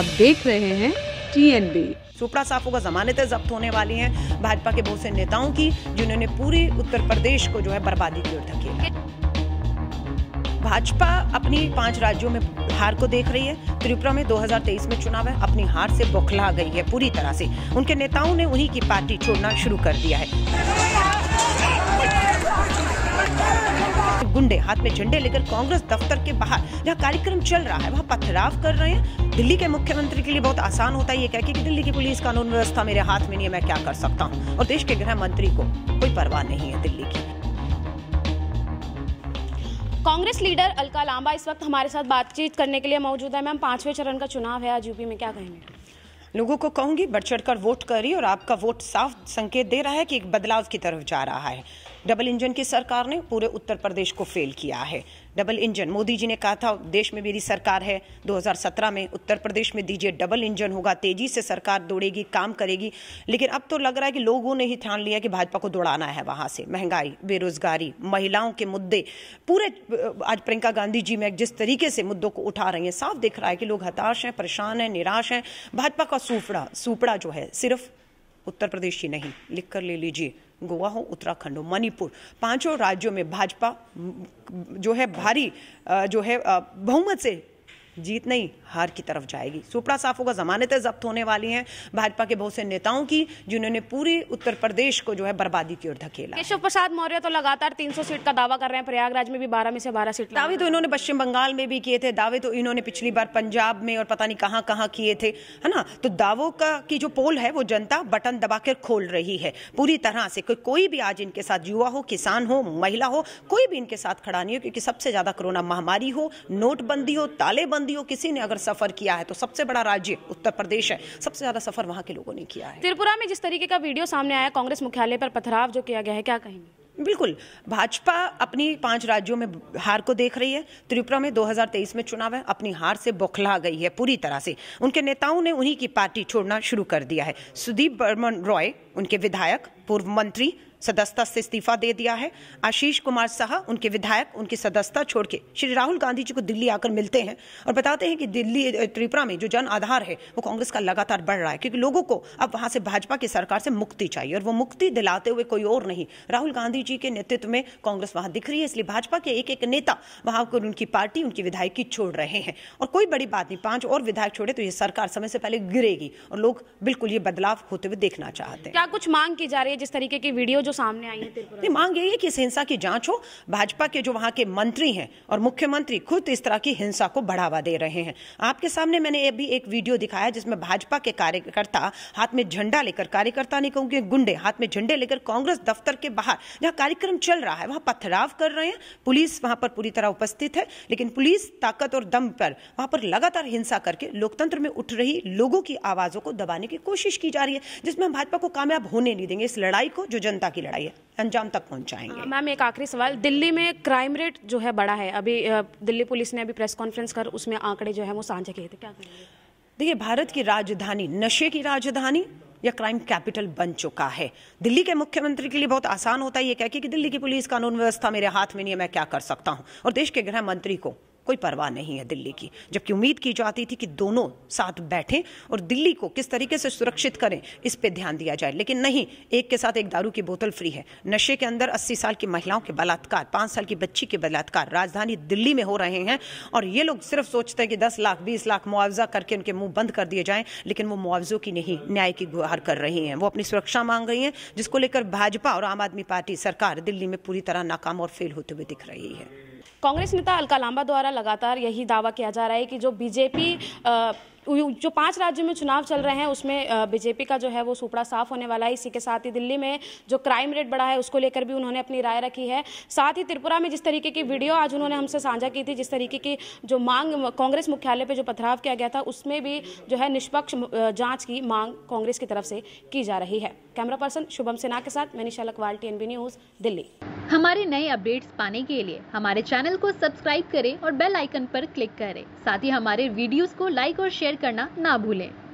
आप देख रहे हैं टीएनबी चोपड़ा साफों का जमानतें जब्त होने वाली हैं भाजपा के बहुत से नेताओं की जिन्होंने पूरी उत्तर प्रदेश को जो है बर्बादी की ओर धकेला भाजपा अपनी पांच राज्यों में हार को देख रही है त्रिपुरा में 2023 में चुनाव है अपनी हार से बौखला गई है पूरी तरह से उनके नेताओं ने उन्हीं की पार्टी छोड़ना शुरू कर दिया है गुंडे हाथ में झंडे लेकर कांग्रेस दफ्तर के बाहर जहां कार्यक्रम चल रहा है वहां पथराव कर रहे हैं दिल्ली के मुख्यमंत्री के लिए बहुत आसान होता है ये कह के कि दिल्ली की पुलिस कानून व्यवस्था मेरे हाथ में नहीं है मैं क्या कर सकता हूँ और देश के गृह मंत्री को कोई परवाह नहीं है दिल्ली की कांग्रेस लीडर अलका लांबा इस वक्त हमारे साथ बातचीत करने के लिए मौजूद है मैम पांचवें चरण का चुनाव है आज यूपी में क्या कहेंगे लोगों को कहूंगी बढ़ चढ़ कर वोट करिए और आपका वोट साफ संकेत दे रहा है कि एक बदलाव की तरफ जा रहा है डबल इंजन की सरकार ने पूरे उत्तर प्रदेश को फेल किया है डबल इंजन मोदी जी ने कहा था देश में मेरी सरकार है 2017 में उत्तर प्रदेश में दीजिए डबल इंजन होगा तेजी से सरकार दौड़ेगी काम करेगी लेकिन अब तो लग रहा है कि लोगों ने ही ठान लिया कि भाजपा को दौड़ाना है वहां से महंगाई बेरोजगारी महिलाओं के मुद्दे पूरे आज प्रियंका गांधी जी में जिस तरीके से मुद्दों को उठा रही हैं साफ दिख रहा है कि लोग हताश हैं परेशान हैं निराश हैं भाजपा का सूपड़ा सूपड़ा जो है सिर्फ उत्तर प्रदेश ही नहीं लिख कर ले लीजिए गोवा हो उत्तराखंड हो मणिपुर पांचों राज्यों में भाजपा जो है भारी जो है बहुमत से जीत नहीं हार की तरफ जाएगी सुपड़ा साफ का जमानतें जब्त होने वाली हैं भाजपा के बहुत से नेताओं की जिन्होंने पूरी उत्तर प्रदेश को जो है बर्बादी की ओर धकेला केशव प्रसाद मौर्य तो लगातार 300 सीट का दावा कर रहे हैं प्रयागराज में भी 12 में से 12 सीट दावे तो इन्होंने पश्चिम बंगाल में भी किए थे दावे तो इन्होंने पिछली बार पंजाब में और पता नहीं कहाँ कहाँ किए थे है ना तो दावों का की जो पोल है वो जनता बटन दबाकर खोल रही है पूरी तरह से कोई कोई भी आज इनके साथ युवा हो किसान हो महिला हो कोई भी इनके साथ खड़ा नहीं हो क्योंकि सबसे ज्यादा कोरोना महामारी हो नोटबंदी हो तालेबंदी पाबंदियों किसी ने अगर सफर किया है तो सबसे बड़ा राज्य उत्तर प्रदेश है सबसे ज्यादा सफर वहाँ के लोगों ने किया है त्रिपुरा में जिस तरीके का वीडियो सामने आया कांग्रेस मुख्यालय पर पथराव जो किया गया है क्या कहेंगे बिल्कुल भाजपा अपनी पांच राज्यों में हार को देख रही है त्रिपुरा में 2023 में चुनाव है अपनी हार से बौखला गई है पूरी तरह से उनके नेताओं ने उन्हीं की पार्टी छोड़ना शुरू कर दिया है सुदीप बर्मन रॉय उनके विधायक पूर्व मंत्री सदस्यता से इस्तीफा दे दिया है आशीष कुमार साह उनके विधायक उनकी सदस्यता छोड़ के श्री राहुल गांधी जी को दिल्ली आकर मिलते हैं और बताते हैं कि दिल्ली त्रिपुरा में जो जन आधार है वो कांग्रेस का लगातार बढ़ रहा है क्योंकि लोगों को अब वहाँ से भाजपा की सरकार से मुक्ति चाहिए और वो मुक्ति दिलाते हुए कोई और नहीं राहुल गांधी जी के नेतृत्व में कांग्रेस वहाँ दिख रही है इसलिए भाजपा के एक एक नेता वहाँ उनकी पार्टी उनकी विधायकी छोड़ रहे हैं और कोई बड़ी बात नहीं पांच और विधायक छोड़े तो ये सरकार समय से पहले गिरेगी और लोग बिल्कुल ये बदलाव होते हुए देखना चाहते हैं क्या कुछ मांग की जा रही है जिस तरीके की वीडियो जो सामने आई है त्रिपुरा नहीं मांग यही है कि इस हिंसा की जांच हो भाजपा के जो वहाँ के मंत्री हैं और मुख्यमंत्री खुद इस तरह की हिंसा को बढ़ावा दे रहे हैं आपके सामने मैंने अभी एक वीडियो दिखाया जिसमें भाजपा के कार्यकर्ता हाथ में झंडा लेकर कार्यकर्ता नहीं कहूँगी गुंडे हाथ में झंडे लेकर कांग्रेस दफ्तर के बाहर जहाँ कार्यक्रम चल रहा है वहाँ पथराव कर रहे हैं पुलिस वहाँ पर पूरी तरह उपस्थित है लेकिन पुलिस ताकत और दम पर वहाँ पर लगातार हिंसा करके लोकतंत्र में उठ रही लोगों की आवाज़ों को दबाने की कोशिश की जा रही है जिसमें हम भाजपा को कामयाब होने नहीं देंगे इस लड़ाई को जो जनता की की लड़ाई है अंजाम तक पहुंचाएंगे हाँ, मैम एक आखिरी सवाल दिल्ली में क्राइम रेट जो है बड़ा है अभी दिल्ली पुलिस ने अभी प्रेस कॉन्फ्रेंस कर उसमें आंकड़े जो है वो साझा किए थे क्या देखिए भारत की राजधानी नशे की राजधानी या क्राइम कैपिटल बन चुका है दिल्ली के मुख्यमंत्री के लिए बहुत आसान होता है ये कह के कि दिल्ली की पुलिस कानून व्यवस्था मेरे हाथ में नहीं है मैं क्या कर सकता हूं और देश के गृह मंत्री को कोई परवाह नहीं है दिल्ली की जबकि उम्मीद की जाती थी कि दोनों साथ बैठें और दिल्ली को किस तरीके से सुरक्षित करें इस पर ध्यान दिया जाए लेकिन नहीं एक के साथ एक दारू की बोतल फ्री है नशे के अंदर अस्सी साल की महिलाओं के बलात्कार पाँच साल की बच्ची के बलात्कार राजधानी दिल्ली में हो रहे हैं और ये लोग सिर्फ सोचते हैं कि दस लाख बीस लाख मुआवजा करके उनके मुंह बंद कर दिए जाएं लेकिन वो मुआवजों की नहीं न्याय की गुहार कर रही हैं वो अपनी सुरक्षा मांग रही हैं जिसको लेकर भाजपा और आम आदमी पार्टी सरकार दिल्ली में पूरी तरह नाकाम और फेल होते हुए दिख रही है कांग्रेस नेता अलका लांबा द्वारा लगातार यही दावा किया जा रहा है कि जो बीजेपी जो पांच राज्यों में चुनाव चल रहे हैं उसमें बीजेपी का जो है वो सुपड़ा साफ होने वाला है इसी के साथ ही दिल्ली में जो क्राइम रेट बढ़ा है उसको लेकर भी उन्होंने अपनी राय रखी है साथ ही त्रिपुरा में जिस तरीके की वीडियो आज उन्होंने हमसे साझा की थी जिस तरीके की जो मांग कांग्रेस मुख्यालय पर जो पथराव किया गया था उसमें भी जो है निष्पक्ष जाँच की मांग कांग्रेस की तरफ से की जा रही है कैमरा पर्सन शुभम सिन्हा के साथ मनीषा लकवाल टीएनबी न्यूज दिल्ली हमारे नए अपडेट्स पाने के लिए हमारे चैनल को सब्सक्राइब करें और बेल आइकन पर क्लिक करें साथ ही हमारे वीडियोस को लाइक और शेयर शेयर करना ना भूलें